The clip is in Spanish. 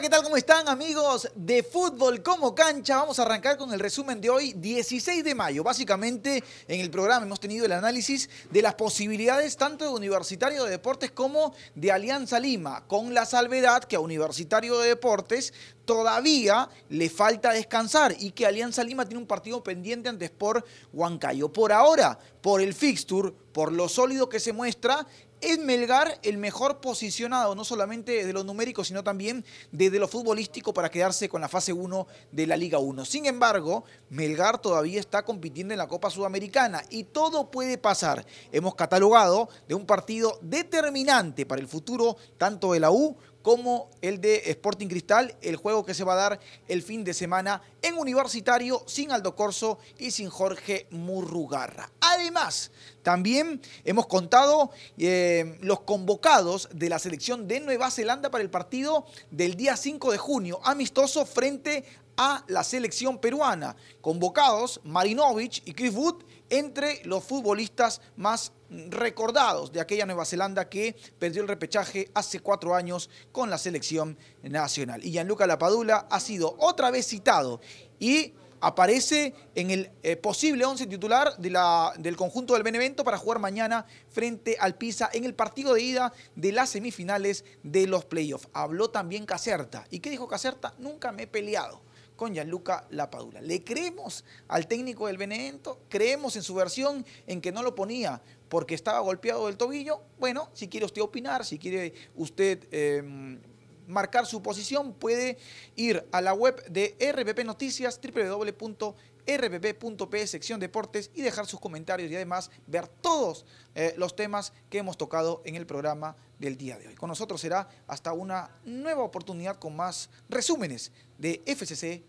¿qué tal? ¿Cómo están amigos de Fútbol como Cancha? Vamos a arrancar con el resumen de hoy, 16 de mayo. Básicamente en el programa hemos tenido el análisis de las posibilidades tanto de Universitario de Deportes como de Alianza Lima, con la salvedad que a Universitario de Deportes todavía le falta descansar y que Alianza Lima tiene un partido pendiente ante Sport Huancayo. Por ahora, por el fixture, por lo sólido que se muestra, ¿Es Melgar el mejor posicionado, no solamente de lo numérico, sino también desde lo futbolístico para quedarse con la fase 1 de la Liga 1? Sin embargo, Melgar todavía está compitiendo en la Copa Sudamericana y todo puede pasar. Hemos catalogado de un partido determinante para el futuro tanto de la U como el de Sporting Cristal, el juego que se va a dar el fin de semana en Universitario, sin Aldo Corso y sin Jorge Murrugarra. Además, también hemos contado eh, los convocados de la selección de Nueva Zelanda para el partido del día 5 de junio, amistoso frente a la selección peruana, convocados Marinovich y Chris Wood entre los futbolistas más recordados de aquella Nueva Zelanda que perdió el repechaje hace cuatro años con la selección nacional. Y Gianluca Lapadula ha sido otra vez citado y aparece en el eh, posible 11 titular del conjunto del Benevento para jugar mañana frente al Pisa en el partido de ida de las semifinales de los playoffs. Habló también Caserta. ¿Y qué dijo Caserta? Nunca me he peleado con Gianluca Lapadula. Le creemos al técnico del Benevento, creemos en su versión en que no lo ponía porque estaba golpeado del tobillo. Bueno, si quiere usted opinar, si quiere usted em, marcar su posición puede ir a la web de RPP Noticias, www.rpp.p, sección deportes, y dejar sus comentarios y además ver todos eh, los temas que hemos tocado en el programa del día de hoy. Con nosotros será hasta una nueva oportunidad con más resúmenes de FCC